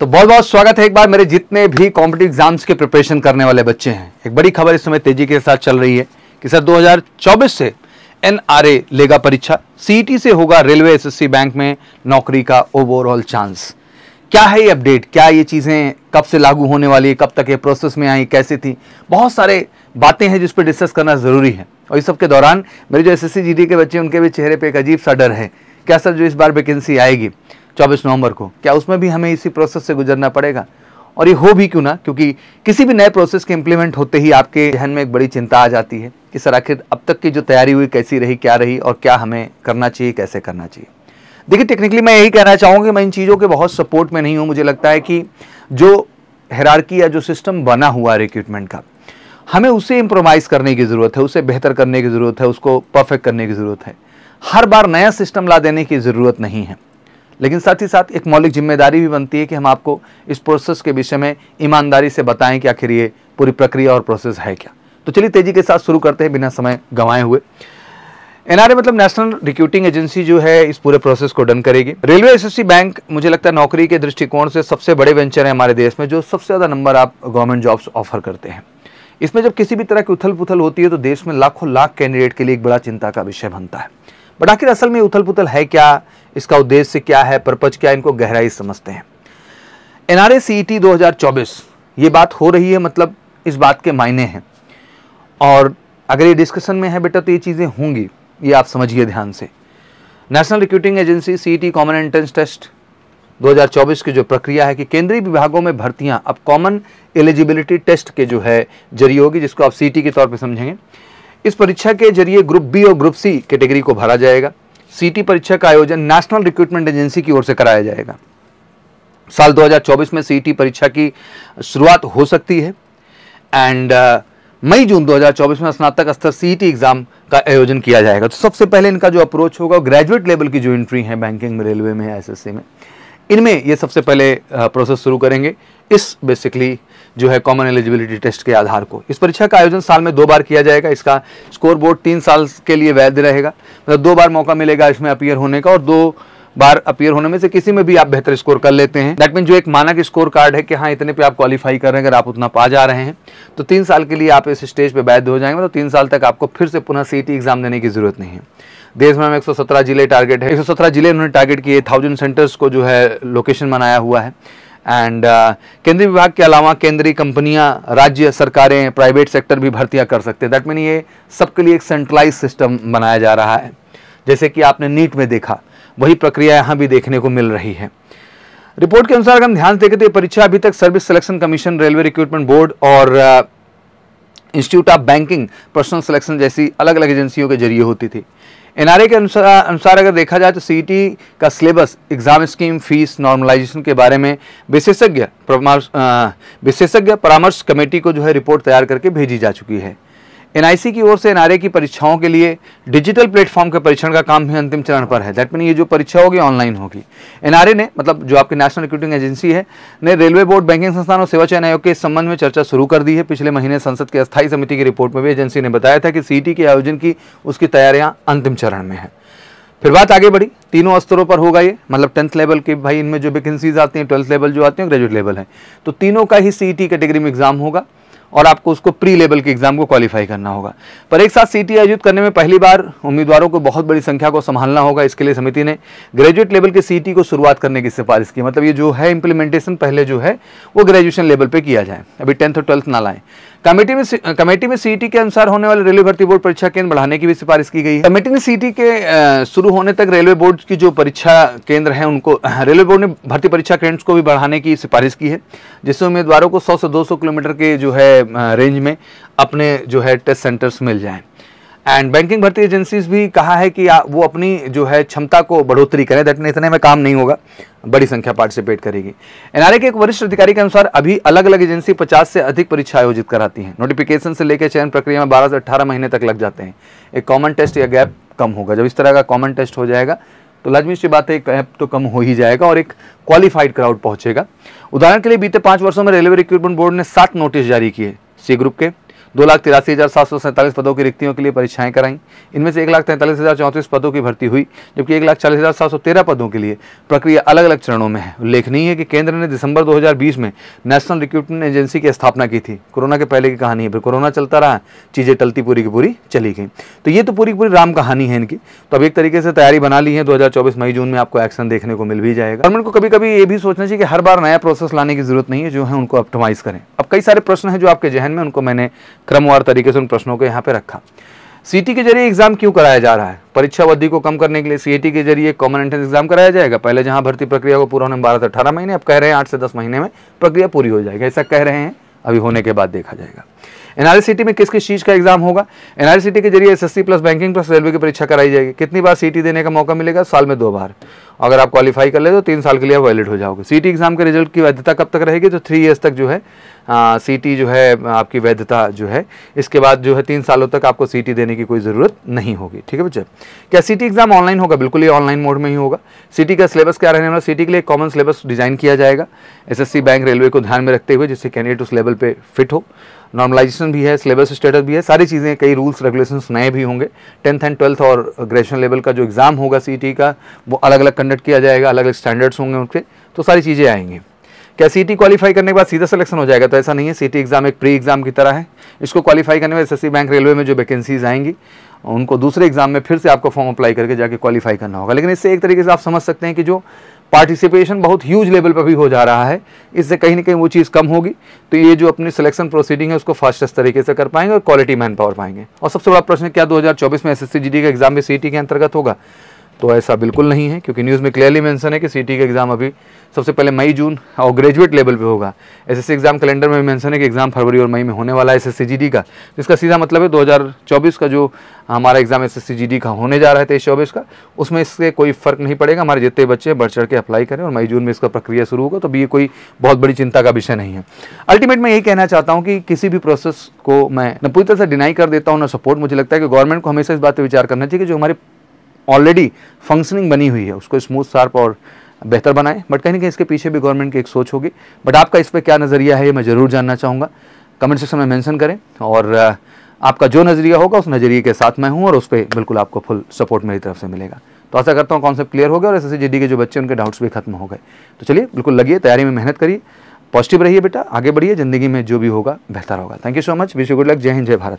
तो बहुत बहुत स्वागत है एक बार मेरे जितने भी कॉम्पिटेटिव एग्जाम्स के प्रिपरेशन करने वाले बच्चे हैं एक बड़ी खबर इस समय तेजी के साथ चल रही है कि सर 2024 से एनआरए लेगा परीक्षा सीईटी e से होगा रेलवे एसएससी बैंक में नौकरी का ओवरऑल चांस क्या है ये अपडेट क्या ये चीज़ें कब से लागू होने वाली है कब तक ये प्रोसेस में आई कैसे थी बहुत सारे बातें हैं जिस पर डिस्कस करना ज़रूरी है और इस सब के दौरान मेरे जो एस एस के बच्चे उनके भी चेहरे पर एक अजीब सा डर है क्या सर जो इस बार वैकेंसी आएगी 24 नवंबर को क्या उसमें भी हमें इसी प्रोसेस से गुजरना पड़ेगा और ये हो भी क्यों ना क्योंकि किसी भी नए प्रोसेस के इम्प्लीमेंट होते ही आपके जहन में एक बड़ी चिंता आ जाती है कि सर आखिर अब तक की जो तैयारी हुई कैसी रही क्या रही और क्या हमें करना चाहिए कैसे करना चाहिए देखिए टेक्निकली मैं यही कहना चाहूँगा कि मैं इन चीज़ों के बहुत सपोर्ट में नहीं हूँ मुझे लगता है कि जो हेरारकी या जो सिस्टम बना हुआ है रिक्रूटमेंट का हमें उसे इम्प्रोमाइज़ करने की ज़रूरत है उसे बेहतर करने की ज़रूरत है उसको परफेक्ट करने की ज़रूरत है हर बार नया सिस्टम ला देने की ज़रूरत नहीं है लेकिन साथ ही साथ एक मौलिक जिम्मेदारी भी बनती है कि हम आपको इस प्रोसेस के विषय में ईमानदारी से बताएं कि आखिर ये पूरी प्रक्रिया और प्रोसेस है क्या तो चलिए तेजी के साथ शुरू करते हैं बिना समय गंवाए हुए एनआरए मतलब नेशनल रिक्रूटिंग एजेंसी जो है इस पूरे प्रोसेस को डन करेगी रेलवे एसएससी बैंक मुझे लगता है नौकरी के दृष्टिकोण से सबसे बड़े वेंचर है हमारे देश में जो सबसे ज़्यादा नंबर आप गवर्नमेंट जॉब्स ऑफर करते हैं इसमें जब किसी भी तरह की उथल पुथल होती है तो देश में लाखों लाख कैंडिडेट के लिए एक बड़ा चिंता का विषय बनता है बट आखिर असल में उथल पुथल है क्या इसका उद्देश्य क्या है पर्पज क्या इनको गहराई समझते हैं एन आर ये बात हो रही है मतलब इस बात के मायने हैं और अगर ये डिस्कशन में है बेटा तो ये चीज़ें होंगी ये आप समझिए ध्यान से national recruiting agency C common entrance test 2024 की जो प्रक्रिया है कि केंद्रीय विभागों में भर्तियां अब कॉमन एलिजिबिलिटी टेस्ट के जो है जरिए होगी जिसको आप सी के तौर पर समझेंगे इस परीक्षा के जरिए ग्रुप बी और ग्रुप सी कैटेगरी को भरा जाएगा सीटी परीक्षा का आयोजन नेशनल रिक्रूटमेंट एजेंसी की ओर से कराया जाएगा साल 2024 में सीटी परीक्षा की शुरुआत हो सकती है एंड मई जून 2024 में स्नातक स्तर सीटी एग्जाम का आयोजन किया जाएगा तो सबसे पहले इनका जो अप्रोच होगा ग्रेजुएट लेवल की जो एंट्री है बैंकिंग में रेलवे में एसएससी में इनमें ये सबसे पहले प्रोसेस शुरू करेंगे इस बेसिकली जो है कॉमन एलिजिबिलिटी टेस्ट के आधार को इस परीक्षा का आयोजन साल में दो बार किया जाएगा इसका स्कोर बोर्ड तीन साल के लिए वैध रहेगा मतलब दो बार मौका मिलेगा इसमें अपियर होने का और दो बार अपियर होने में से किसी में भी आप बेहतर स्कोर कर लेते हैं दैट मीन जो एक मानक स्कोर कार्ड है कि हाँ इतने पे आप क्वालिफाई कर रहे हैं अगर आप उतना पा जा रहे हैं तो तीन साल के लिए आप इस स्टेज पे वैध हो जाएंगे तो तीन साल तक आपको फिर से पुनः सीटी एग्जाम e देने की जरूरत नहीं है देश में हम 117 जिले टारगेट है 117 जिले उन्होंने टारगेट किए थाउजेंड सेंटर्स को जो है लोकेशन बनाया हुआ है एंड uh, केंद्रीय विभाग के अलावा केंद्रीय कंपनियां राज्य सरकारें प्राइवेट सेक्टर भी भर्तियां कर सकते हैं दैट मीन ये सबके लिए एक सेंट्रलाइज सिस्टम बनाया जा रहा है जैसे कि आपने नीट में देखा वही प्रक्रिया यहाँ भी देखने को मिल रही है रिपोर्ट के अनुसार अगर हम ध्यान देखें तो ये परीक्षा अभी तक service selection commission railway recruitment board और institute of banking personnel selection जैसी अलग अलग एजेंसियों के जरिए होती थी एनआरए के अनुसार अनुसार अगर देखा जाए तो सी का syllabus exam scheme fees normalisation के बारे में विशेषज्ञ विशेषज्ञ परामर्श कमेटी को जो है रिपोर्ट तैयार करके भेजी जा चुकी है एनआईसी की ओर से एनआरए की परीक्षाओं के लिए डिजिटल प्लेटफॉर्म के परीक्षण का काम भी अंतिम चरण पर है दैट मीन ये जो परीक्षा होगी ऑनलाइन होगी एनआरए ने मतलब जो आपकी नेशनल रिक्रूटिंग एजेंसी है ने रेलवे बोर्ड बैंकिंग संस्थान और सेवा चयन आयोग के इस संबंध में चर्चा शुरू कर दी है पिछले महीने संसद की अस्थायी समिति की रिपोर्ट में भी एजेंसी ने बताया था कि सीटी e के आयोजन की उसकी तैयारियां अंतिम चरण में है फिर बात आगे बढ़ी तीनों स्तरों पर होगा ये मतलब टेंथ लेवल के भाई इनमें जो वैकेंसीज आती हैं ट्वेल्थ लेवल जो आती हैं ग्रेजुएट लेवल है तो तीनों का ही सीईटी कैटेगरी e में एग्जाम होगा और आपको उसको प्री लेवल के एग्जाम को क्वालिफाई करना होगा पर एक साथ सीटी आयोजित करने में पहली बार उम्मीदवारों को बहुत बड़ी संख्या को संभालना होगा इसके लिए समिति ने ग्रेजुएट लेवल के सीटी को शुरुआत करने की सिफारिश की मतलब ये जो है इंप्लीमेंटेशन पहले जो है वो ग्रेजुएशन लेवल पर किया जाए अभी टेंथ और ट्वेल्थ ना लाएं कमेटी में कमेटी में सीटी के अनुसार होने वाले रेलवे भर्ती बोर्ड परीक्षा केंद्र बढ़ाने की भी सिफारिश की गई है कमेटी ने सीटी के शुरू होने तक रेलवे बोर्ड की जो परीक्षा केंद्र हैं उनको रेलवे बोर्ड ने भर्ती परीक्षा केंद्र को भी बढ़ाने की सिफारिश की है जिससे उम्मीदवारों को सौ से दो किलोमीटर के जो है रेंज में अपने जो है टेस्ट सेंटर्स मिल जाएँ एंड बैंकिंग भर्ती एजेंसीज भी कहा है कि वो अपनी जो है क्षमता को बढ़ोतरी करें दैट इतने में काम नहीं होगा बड़ी संख्या पार्टिसिपेट करेगी एनआरए के एक वरिष्ठ अधिकारी के अनुसार अभी अलग अलग एजेंसी 50 से अधिक परीक्षा आयोजित कराती हैं नोटिफिकेशन से लेकर चयन प्रक्रिया में 12 से 18 महीने तक लग जाते हैं एक कॉमन टेस्ट या गैप कम होगा जब इस तरह का कॉमन टेस्ट हो जाएगा तो लाजमी सी बात है गैप तो कम हो ही जाएगा और एक क्वालिफाइड क्राउड पहुंचेगा उदाहरण के लिए बीते पांच वर्षों में रेलवे रिक्रूटमेंट बोर्ड ने सात नोटिस जारी किए सी ग्रुप के दो लाख तिरासी हज़ार सात सौ सैंतालीस पदों की रिक्तियों के लिए परीक्षाएं कराई इनमें से एक लाख तैंतालीस हज़ार चौंतीस पदों की भर्ती हुई जबकि एक लाख चालीस हज़ार सात सौ तेरह पदों के लिए प्रक्रिया अलग अलग चरणों में है उल्लेखनीय है कि केंद्र ने दिसंबर बीस में नेशनल रिक्रूटमेंट एजेंसी की स्थापना की थी कोरोना के पहले की कहानी है फिर कोरोना चलता रहा चीज़ें टलती पूरी की पूरी चली गई तो ये तो पूरी पूरी राम कहानी है इनकी तो अब एक तरीके से तैयारी बना ली है चौबीस मई जून में आपको एक्शन देखने को मिल भी जाएगा गवर्नमेंट को कभी कभी ये भी सोचना चाहिए कि हर बार नया प्रोसेस लाने की जरूरत नहीं है जो है उनको ऑप्टिमाइज करें अब कई सारे प्रश्न हैं जो आपके जहन में उनको मैंने क्रमवार तरीके से उन प्रश्नों को यहाँ पे रखा सीटी के जरिए एग्जाम क्यों कराया जा रहा है परीक्षा अवधि को कम करने के लिए सीएटी के जरिए कॉमन एंट्रेंस एग्जाम कराया जाएगा पहले जहां भर्ती प्रक्रिया को पूरा होने में बारह से अठारह महीने अब कह रहे हैं आठ से दस महीने में प्रक्रिया पूरी हो जाएगी ऐसा कह रहे हैं अभी होने के बाद देखा जाएगा एनआरसीटी में किस किस चीज़ का एग्जाम होगा एनआरसीटी के जरिए SSC plus banking plus railway की परीक्षा कराई जाएगी कितनी बार सीटी देने का मौका मिलेगा साल में दो बार अगर आप क्वालिफाई कर ले तो तीन साल के लिए आप वैलिड हो जाओगे सीटी एग्ज़ाम के रिजल्ट की वैधता कब तक रहेगी तो थ्री ईयर्स तक जो है सीटी जो है आपकी वैधता जो है इसके बाद जो है तीन सालों तक आपको सीटी देने की कोई ज़रूरत नहीं होगी ठीक है बच्चे क्या सीटी एग्ज़ाम ऑनलाइन होगा बिल्कुल ही ऑनलाइन मोड में ही होगा सीटी का सिलेबस क्या रहने वाला सीटी के लिए कॉमन सिलेबस डिज़ाइन किया जाएगा एसएससी बैंक रेलवे को ध्यान में रखते हुए जिससे कैंडिडेट उस लेवल पर फिट हो नॉर्मलाइजेशन भी है सिलेबस स्टेटस भी है सारी चीज़ें कई रूल्स रेगुलेशंस नए भी होंगे टेंथ एंड ट्वेल्थ और ग्रेजुएशन लेवल का जो एग्ज़ाम होगा सीटी का वो अलग अलग स्टैंडर्ड किया जाएगा अलग अलग स्टैंडर्ड्स होंगे उनके तो सारी चीज़ें आएंगी क्या सी क्वालीफाई करने के बाद सीधा सिलेक्शन हो जाएगा तो ऐसा नहीं है सी एग्ज़ाम एक प्री एग्ज़ाम की तरह है इसको क्वालीफाई करने में एस बैंक रेलवे में जो वैकेंसीज आएंगी उनको दूसरे एग्ज़ाम में फिर से आपको फॉर्म अप्लाई करके जाके क्वालीफाई करना होगा लेकिन इससे एक तरीके से आप समझ सकते हैं कि जो पार्टिसिपेशन बहुत ह्यूज लेवल पर भी हो जा रहा है इससे कहीं ना कहीं वो चीज़ कम होगी तो ये जो अपनी सिलेक्शन प्रोसीडिंग है उसको फास्टेस्ट तरीके से कर पाएंगे और क्वालिटी मैन पावर पाएंगे और सबसे बड़ा प्रश्न क्या 2024 में एसएससी जीडी का एग्जाम भी सीटी के अंतर्गत होगा तो ऐसा बिल्कुल नहीं है क्योंकि न्यूज़ में क्लियरली मेंशन है कि सीटी का एग्ज़ाम अभी सबसे पहले मई जून और ग्रेजुएट लेवल पे होगा एसएससी एग्ज़ाम कैलेंडर में मेंशन है कि एग्ज़ाम फरवरी और मई में होने वाला है एस जीडी का जिसका तो सीधा मतलब है 2024 का जो हमारा एग्ज़ाम एस एस का होने जा रहा है तेईस चौबीस का उसमें इससे कोई फ़र्क नहीं पड़ेगा हमारे जितने बच्चे बढ़ चढ़ के अप्लाई करें और मई जून में इसका प्रक्रिया शुरू होगा तो भी ये कोई बहुत बड़ी चिंता का विषय नहीं है अल्टीमेट मैं यही कहना चाहता हूँ कि किसी भी प्रोसेस को मैं न पूरी तरह से डिनाई कर देता हूँ ना सपोर्ट मुझे लगता है कि गवर्नमेंट को हमेशा इस बात पर विचार करना चाहिए कि जो हमारे ऑलरेडी फंक्शनिंग बनी हुई है उसको स्मूथ शार्प और बेहतर बनाएं बट कहीं ना कहीं इसके पीछे भी गवर्नमेंट की एक सोच होगी बट आपका इस पर क्या नज़रिया है ये मैं ज़रूर जानना चाहूँगा कमेंट सेक्शन में मैंसन करें और आपका जो नज़रिया होगा उस नज़रिए के साथ मैं हूँ और उस पर बिल्कुल आपको फुल सपोर्ट मेरी तरफ से मिलेगा तो ऐसा करता हूँ कॉन्सेप्ट क्लियर हो गया और एस एस के जो बच्चे उनके डाउट्स भी खत्म हो गए तो चलिए बिल्कुल लगिए तैयारी में मेहनत करिए पॉजिटिव रहिए बेटा आगे बढ़िए ज़िंदगी में जो भी होगा बेहतर होगा thank you so much wish you good luck Jai Hind जय भारत